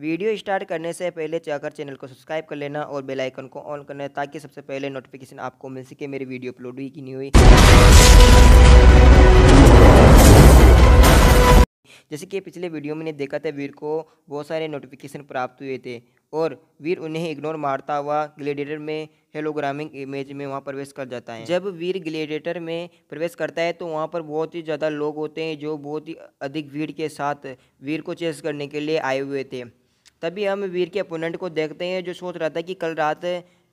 video start करने से पहले जाकर चैनल को सब्सक्राइब कर लेना और बेल आइकन को ऑन करना है ताकि सबसे पहले नोटिफिकेशन आपको मिल सके मेरी वीडियो अपलोड हुई कि नहीं हुई जैसे कि पिछले वीडियो में ने देखा था वीर को बहुत सारे नोटिफिकेशन प्राप्त हुए थे और वीर उन्हें इग्नोर मारता हुआ ग्लेडिएटर में हेलोग्रामिंग इमेज में वहाँ प्रवेश कर जाता है जब वीर ग्लेडिएटर में प्रवेश करता है तो वहाँ पर बहुत ही ज़्यादा लोग होते हैं जो बहुत ही अधिक भीड़ के साथ वीर को चेस करने के लिए आए हुए थे तभी हम वीर के अपोनेंट को देखते हैं जो सोच रहा था कि कल रात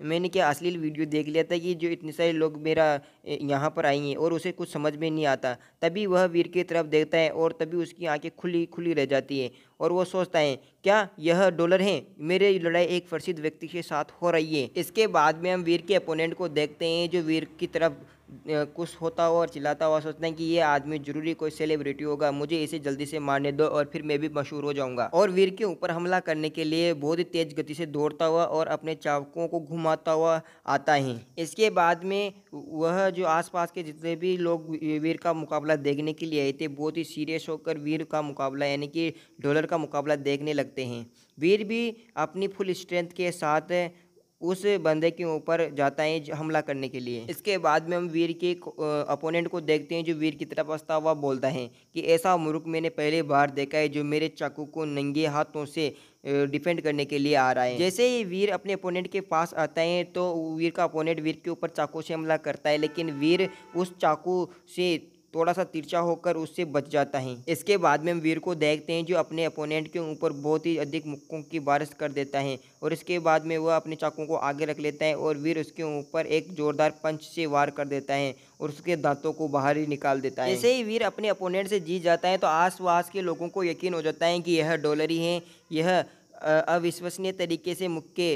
मैंने क्या अश्लील वीडियो देख लिया था कि जो इतने सारे लोग मेरा यहाँ पर आई हैं और उसे कुछ समझ में नहीं आता तभी वह वीर की तरफ देखता है और तभी उसकी आंखें खुली खुली रह जाती हैं और वो सोचता है क्या यह डॉलर हैं मेरे लड़ाई एक प्रसिद्ध व्यक्ति के साथ हो रही है इसके बाद में हम वीर के अपोनेंट को देखते हैं जो वीर की तरफ कुछ होता हुआ और चिल्लाता हुआ सोचते हैं कि ये आदमी जरूरी कोई सेलिब्रिटी होगा मुझे इसे जल्दी से मारने दो और फिर मैं भी मशहूर हो जाऊंगा और वीर के ऊपर हमला करने के लिए बहुत ही तेज गति से दौड़ता हुआ और अपने चावकों को घुमाता हुआ आता है इसके बाद में वह जो आसपास के जितने भी लोग वीर का मुकाबला देखने के लिए आए थे बहुत ही सीरियस होकर वीर का मुकाबला यानी कि डॉलर का मुकाबला देखने लगते हैं वीर भी अपनी फुल स्ट्रेंथ के साथ उस बंदे के ऊपर जाता है हमला करने के लिए इसके बाद में हम वीर के अपोनेंट को देखते हैं जो वीर की तरफ हंसता हुआ बोलता है कि ऐसा मुरुख मैंने पहले बार देखा है जो मेरे चाकू को नंगे हाथों से डिफेंड करने के लिए आ रहा है जैसे ही वीर अपने अपोनेंट के पास आता है तो वीर का अपोनेंट वीर के ऊपर चाकू से हमला करता है लेकिन वीर उस चाकू से थोड़ा सा तिरछा होकर उससे बच जाता है इसके बाद में वीर को देखते हैं जो अपने अपोनेंट के ऊपर बहुत ही अधिक मुक्कों की बारिश कर देता है और इसके बाद में वह अपने चाकों को आगे रख लेता है और वीर उसके ऊपर एक जोरदार पंच से वार कर देता है और उसके दांतों को बाहर ही निकाल देता है ऐसे ही वीर अपने अपोनेंट से जीत जाता है तो आस पास के लोगों को यकीन हो जाता है कि यह डॉलर ही है यह अविश्वसनीय तरीके से मुक्के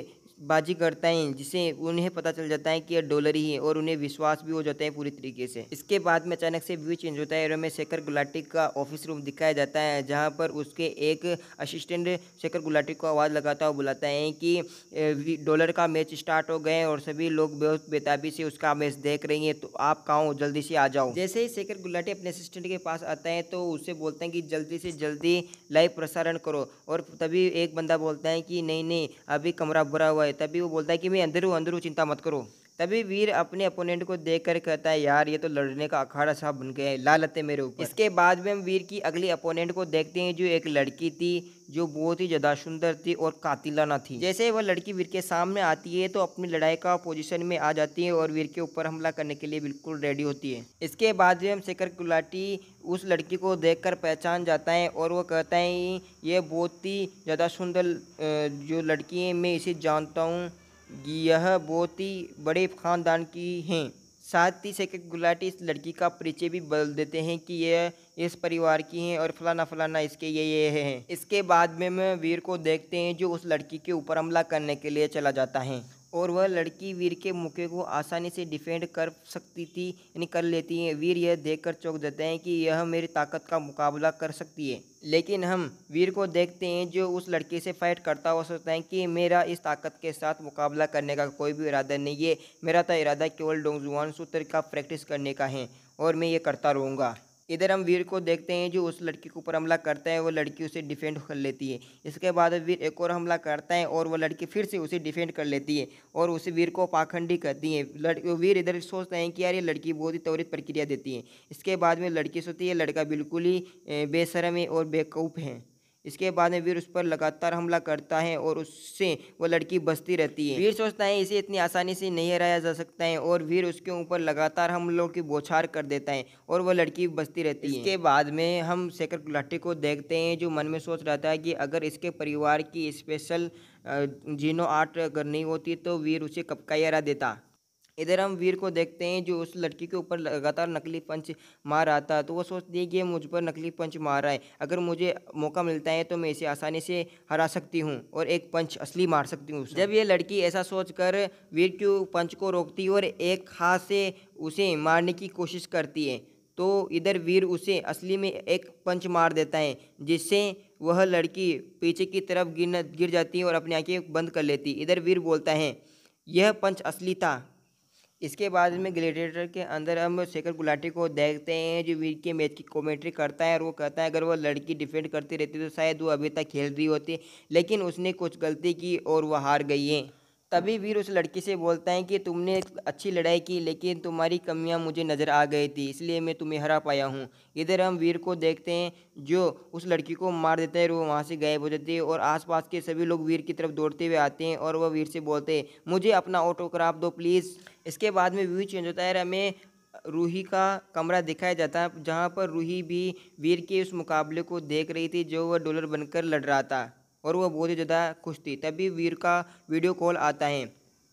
बाजी करता है जिसे उन्हें पता चल जाता है कि यह डॉलर ही है और उन्हें विश्वास भी हो जाता है पूरी तरीके से इसके बाद में अचानक से व्यू चेंज होता है और हमें शेखर गुलाटी का ऑफिस रूम दिखाया जाता है जहाँ पर उसके एक असिस्टेंट शेखर गुलाटी को आवाज़ लगाता है बुलाता है कि डॉलर का मैच स्टार्ट हो गए और सभी लोग बहुत बेताबी से उसका मैच देख रही है तो आप कहाँ जल्दी से आ जाओ जैसे ही शेखर गुलाटी अपने असिस्टेंट के पास आता है तो उससे बोलते हैं कि जल्दी से जल्दी लाइव प्रसारण करो और तभी एक बंदा बोलता है कि नहीं नहीं अभी कमरा भरा हुआ है है तभी वो बोलता है कि मैं अंदर हूँ अंदर हूँ चिंता मत करो तभी वीर अपने अपोनेंट को देख कर कहता है यार ये तो लड़ने का अखाड़ा साहब बन गया है लालते मेरे ऊपर इसके बाद में हम वीर की अगली अपोनेंट को देखते हैं जो एक लड़की थी जो बहुत ही ज़्यादा सुंदर थी और कातिलाना थी जैसे वह लड़की वीर के सामने आती है तो अपनी लड़ाई का पोजीशन में आ जाती है और वीर के ऊपर हमला करने के लिए बिल्कुल रेडी होती है इसके बाद भी हम शेखर गुलाटी उस लड़की को देख पहचान जाता है और वो कहता है ये बहुत ही ज़्यादा सुंदर जो लड़की है मैं इसे जानता हूँ यह बहुत ही बड़े ख़ानदान की हैं साथ ही सेकंड गुलाटी इस लड़की का परिचय भी बदल देते हैं कि यह इस परिवार की हैं और फलाना फलाना इसके ये ये हैं इसके बाद में वीर को देखते हैं जो उस लड़की के ऊपर हमला करने के लिए चला जाता है और वह लड़की वीर के मुके को आसानी से डिफेंड कर सकती थी यानी कर लेती है वीर यह देखकर चौंक जाते हैं कि यह मेरी ताकत का मुकाबला कर सकती है लेकिन हम वीर को देखते हैं जो उस लड़के से फाइट करता हुआ सोचते हैं कि मेरा इस ताकत के साथ मुकाबला करने का कोई भी इरादा नहीं है मेरा तो इरादा केवल डोंगजुआन सूत्र का प्रैक्टिस करने का है और मैं ये करता रहूँगा इधर हम वीर को देखते हैं जो उस लड़की के ऊपर हमला करता है वो लड़की उसे डिफेंड कर लेती है इसके बाद वीर एक और हमला करता है और वो लड़की फिर से उसे डिफेंड कर लेती है और उसे वीर को पाखंडी करती है लड़की वीर इधर सोचते हैं कि यार ये लड़की बहुत ही त्वरित प्रक्रिया देती है इसके बाद में लड़की सोचती है लड़का बिल्कुल ही बेसरम है और बेकूफ़ है इसके बाद में वीर उस पर लगातार हमला करता है और उससे वो लड़की बसती रहती है वीर सोचता है इसे इतनी आसानी से नहीं हराया जा सकता है और वीर उसके ऊपर लगातार हमलों की बौछार कर देता है और वो लड़की बसती रहती इसके है इसके बाद में हम शेखर गुलाटी को देखते हैं जो मन में सोच रहता है कि अगर इसके परिवार की स्पेशल जीनो आर्ट करनी होती तो वीर उसे हरा देता इधर हम वीर को देखते हैं जो उस लड़की के ऊपर लगातार नकली पंच मार रहा था तो वो सोचती है कि ये मुझ पर नकली पंच मार रहा है अगर मुझे मौका मिलता है तो मैं इसे आसानी से हरा सकती हूँ और एक पंच असली मार सकती हूँ जब ये लड़की ऐसा सोच कर वीर के पंच को रोकती और एक हाथ से उसे मारने की कोशिश करती है तो इधर वीर उसे असली में एक पंच मार देता है जिससे वह लड़की पीछे की तरफ गिर गिर जाती है और अपनी आंखें बंद कर लेती इधर वीर बोलता है यह पंच असली था इसके बाद में ग्लेडिएटर के अंदर हम शेखर गुलाटी को देखते हैं जो वीर के मैच की कॉमेंट्री करता है और वो कहता है अगर वो लड़की डिफेंड करती रहती तो शायद वो अभी तक खेल रही होती लेकिन उसने कुछ गलती की और वह हार गई है तभी वीर उस लड़की से बोलता है कि तुमने अच्छी लड़ाई की लेकिन तुम्हारी कमियां मुझे नज़र आ गई थी इसलिए मैं तुम्हें हरा पाया हूँ इधर हम वीर को देखते हैं जो उस लड़की को मार देते हैं और वो वहाँ से गायब हो जाती है और आसपास के सभी लोग वीर की तरफ दौड़ते हुए आते हैं और वह वीर से बोलते हैं मुझे अपना ऑटोग्राफ दो प्लीज़ इसके बाद में व्यू चेंज होता है हमें रूही का कमरा दिखाया जाता है जहाँ पर रूही भी वीर के उस मुकाबले को देख रही थी जो वह डोलर बनकर लड़ रहा था और वह बहुत ही ज़्यादा खुश थी तभी वीर का वीडियो कॉल आता है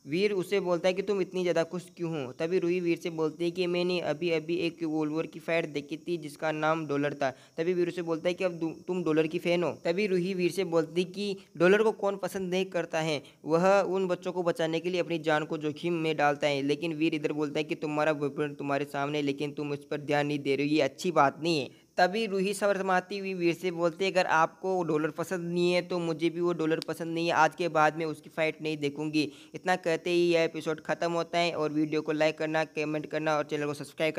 वीर उसे बोलता है कि तुम इतनी ज़्यादा खुश क्यों हो तभी रूही वीर से बोलती है कि मैंने अभी अभी एक वोल्वर की फैट देखी थी जिसका नाम डॉलर था तभी वीर उसे बोलता है कि अब तुम डॉलर की फ़ैन हो तभी रूही वीर से बोलती कि डॉलर को कौन पसंद नहीं करता है वह उन बच्चों को बचाने के लिए अपनी जान को जोखिम में डालता है लेकिन वीर इधर बोलता है कि तुम्हारा बॉयफ्रेंड तुम्हारे सामने लेकिन तुम इस पर ध्यान नहीं दे रही ये अच्छी बात नहीं है तभी रूही सवरमाती हुई वीर से बोलते अगर आपको डॉलर पसंद नहीं है तो मुझे भी वो डॉलर पसंद नहीं है आज के बाद में उसकी फ़ाइट नहीं देखूंगी इतना कहते ही यह एपिसोड ख़त्म होता है और वीडियो को लाइक करना कमेंट करना और चैनल को सब्सक्राइब करना